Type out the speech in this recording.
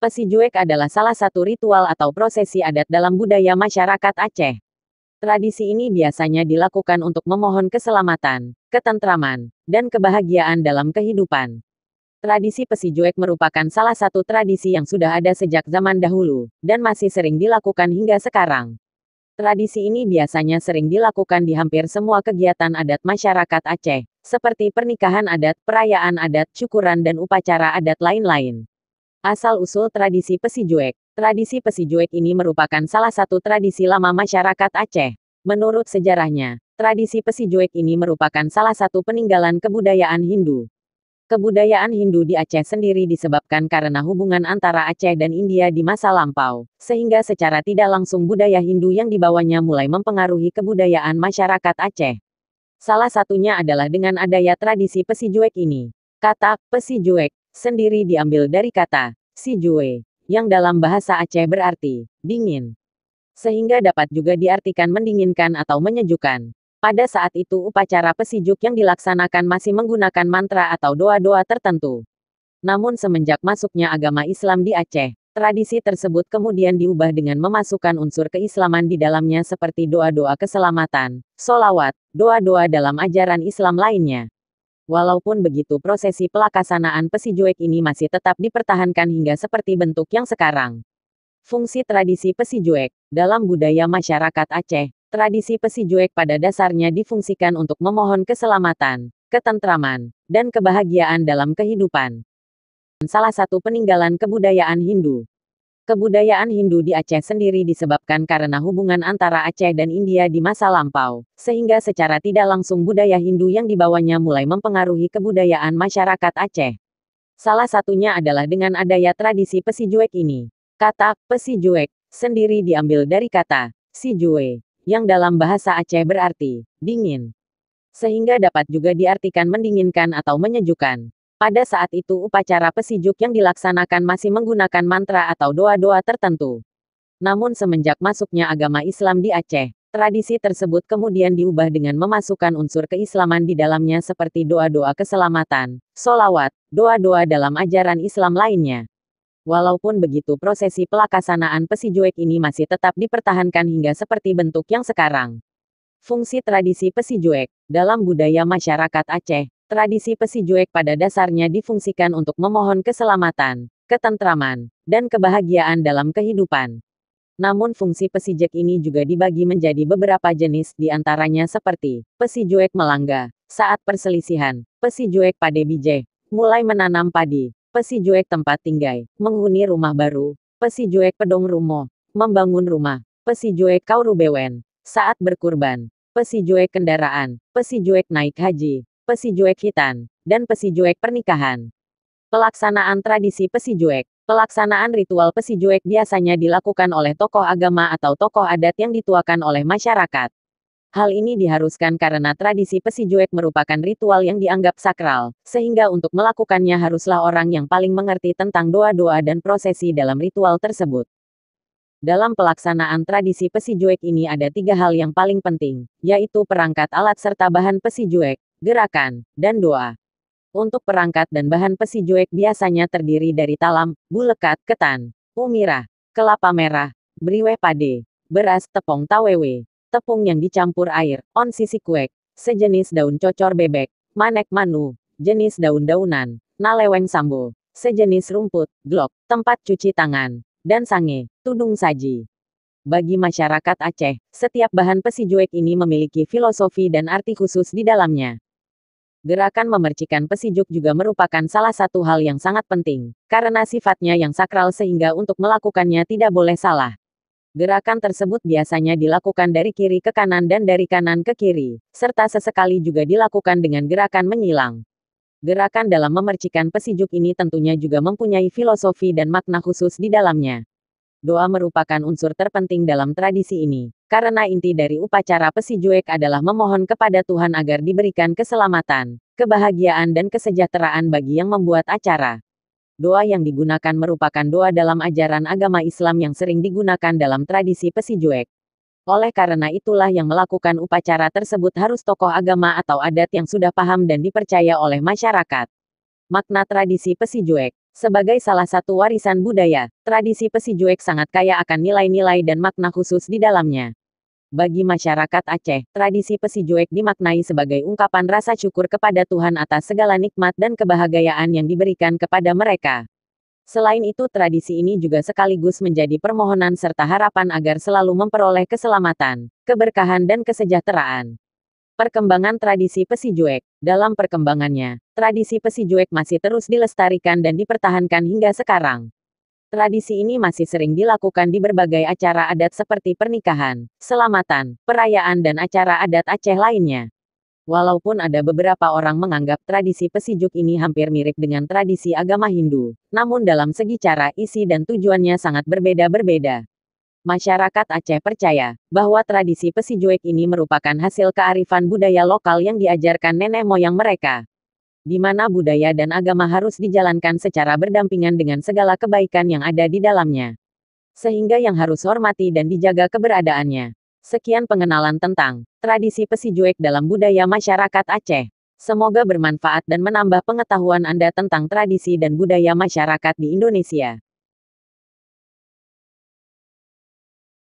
Pesijuek adalah salah satu ritual atau prosesi adat dalam budaya masyarakat Aceh. Tradisi ini biasanya dilakukan untuk memohon keselamatan, ketentraman, dan kebahagiaan dalam kehidupan. Tradisi pesijuek merupakan salah satu tradisi yang sudah ada sejak zaman dahulu, dan masih sering dilakukan hingga sekarang. Tradisi ini biasanya sering dilakukan di hampir semua kegiatan adat masyarakat Aceh, seperti pernikahan adat, perayaan adat, syukuran dan upacara adat lain-lain. Asal-usul tradisi pesijuek. Tradisi pesijuek ini merupakan salah satu tradisi lama masyarakat Aceh. Menurut sejarahnya, tradisi pesijuek ini merupakan salah satu peninggalan kebudayaan Hindu. Kebudayaan Hindu di Aceh sendiri disebabkan karena hubungan antara Aceh dan India di masa lampau, sehingga secara tidak langsung budaya Hindu yang dibawanya mulai mempengaruhi kebudayaan masyarakat Aceh. Salah satunya adalah dengan adanya tradisi pesijuek ini. Kata pesijuek sendiri diambil dari kata si jue, yang dalam bahasa Aceh berarti dingin. Sehingga dapat juga diartikan mendinginkan atau menyejukkan. Pada saat itu upacara pesijuk yang dilaksanakan masih menggunakan mantra atau doa-doa tertentu. Namun semenjak masuknya agama Islam di Aceh, tradisi tersebut kemudian diubah dengan memasukkan unsur keislaman di dalamnya seperti doa-doa keselamatan, solawat, doa-doa dalam ajaran Islam lainnya. Walaupun begitu prosesi pelaksanaan pesijuek ini masih tetap dipertahankan hingga seperti bentuk yang sekarang. Fungsi tradisi pesijuek dalam budaya masyarakat Aceh, tradisi pesijuek pada dasarnya difungsikan untuk memohon keselamatan, ketentraman, dan kebahagiaan dalam kehidupan. Salah satu peninggalan kebudayaan Hindu, Kebudayaan Hindu di Aceh sendiri disebabkan karena hubungan antara Aceh dan India di masa lampau, sehingga secara tidak langsung budaya Hindu yang dibawanya mulai mempengaruhi kebudayaan masyarakat Aceh. Salah satunya adalah dengan adanya tradisi pesijuek ini. Kata pesijuek sendiri diambil dari kata sijue, yang dalam bahasa Aceh berarti dingin. Sehingga dapat juga diartikan mendinginkan atau menyejukkan. Pada saat itu upacara pesijuk yang dilaksanakan masih menggunakan mantra atau doa-doa tertentu. Namun semenjak masuknya agama Islam di Aceh, tradisi tersebut kemudian diubah dengan memasukkan unsur keislaman di dalamnya seperti doa-doa keselamatan, solawat, doa-doa dalam ajaran Islam lainnya. Walaupun begitu prosesi pelaksanaan pesijuek ini masih tetap dipertahankan hingga seperti bentuk yang sekarang. Fungsi tradisi pesijuek dalam budaya masyarakat Aceh Tradisi pesijuek pada dasarnya difungsikan untuk memohon keselamatan, ketentraman, dan kebahagiaan dalam kehidupan. Namun fungsi pesijek ini juga dibagi menjadi beberapa jenis, diantaranya seperti pesijuek melangga, saat perselisihan, pesijuek bije, mulai menanam padi, pesijuek tempat tinggai, menghuni rumah baru, pesijuek pedong rumo, membangun rumah, pesijuek kaurubewen, saat berkurban, pesijuek kendaraan, pesijuek naik haji, pesi Pesijuek Hitan, dan pesi Pesijuek Pernikahan. Pelaksanaan tradisi pesi Pesijuek Pelaksanaan ritual pesi Pesijuek biasanya dilakukan oleh tokoh agama atau tokoh adat yang dituakan oleh masyarakat. Hal ini diharuskan karena tradisi pesi Pesijuek merupakan ritual yang dianggap sakral, sehingga untuk melakukannya haruslah orang yang paling mengerti tentang doa-doa dan prosesi dalam ritual tersebut. Dalam pelaksanaan tradisi pesi pesijuek ini ada tiga hal yang paling penting, yaitu perangkat alat serta bahan pesi pesijuek, gerakan, dan doa. Untuk perangkat dan bahan pesi juek biasanya terdiri dari talam, bulekat, ketan, umirah, kelapa merah, beriweh pade, beras tepung tawewe, tepung yang dicampur air, on sisi kuek, sejenis daun cocor bebek, manek manu, jenis daun-daunan, naleweng sambo, sejenis rumput, glok, tempat cuci tangan, dan sange, tudung saji. Bagi masyarakat Aceh, setiap bahan pesi juek ini memiliki filosofi dan arti khusus di dalamnya. Gerakan memercikan pesijuk juga merupakan salah satu hal yang sangat penting, karena sifatnya yang sakral sehingga untuk melakukannya tidak boleh salah. Gerakan tersebut biasanya dilakukan dari kiri ke kanan dan dari kanan ke kiri, serta sesekali juga dilakukan dengan gerakan menyilang. Gerakan dalam memercikan pesijuk ini tentunya juga mempunyai filosofi dan makna khusus di dalamnya. Doa merupakan unsur terpenting dalam tradisi ini, karena inti dari upacara pesijuek adalah memohon kepada Tuhan agar diberikan keselamatan, kebahagiaan dan kesejahteraan bagi yang membuat acara. Doa yang digunakan merupakan doa dalam ajaran agama Islam yang sering digunakan dalam tradisi pesijuek. Oleh karena itulah yang melakukan upacara tersebut harus tokoh agama atau adat yang sudah paham dan dipercaya oleh masyarakat. Makna tradisi pesijuek sebagai salah satu warisan budaya, tradisi pesijuek sangat kaya akan nilai-nilai dan makna khusus di dalamnya. Bagi masyarakat Aceh, tradisi pesijuek dimaknai sebagai ungkapan rasa syukur kepada Tuhan atas segala nikmat dan kebahagiaan yang diberikan kepada mereka. Selain itu, tradisi ini juga sekaligus menjadi permohonan serta harapan agar selalu memperoleh keselamatan, keberkahan dan kesejahteraan. Perkembangan tradisi pesijuek. Dalam perkembangannya, tradisi pesijuek masih terus dilestarikan dan dipertahankan hingga sekarang. Tradisi ini masih sering dilakukan di berbagai acara adat seperti pernikahan, selamatan, perayaan dan acara adat Aceh lainnya. Walaupun ada beberapa orang menganggap tradisi pesijuk ini hampir mirip dengan tradisi agama Hindu, namun dalam segi cara isi dan tujuannya sangat berbeda-berbeda. Masyarakat Aceh percaya bahwa tradisi pesijuek ini merupakan hasil kearifan budaya lokal yang diajarkan nenek moyang mereka di mana budaya dan agama harus dijalankan secara berdampingan dengan segala kebaikan yang ada di dalamnya. Sehingga yang harus hormati dan dijaga keberadaannya. Sekian pengenalan tentang tradisi pesijuek dalam budaya masyarakat Aceh. Semoga bermanfaat dan menambah pengetahuan Anda tentang tradisi dan budaya masyarakat di Indonesia.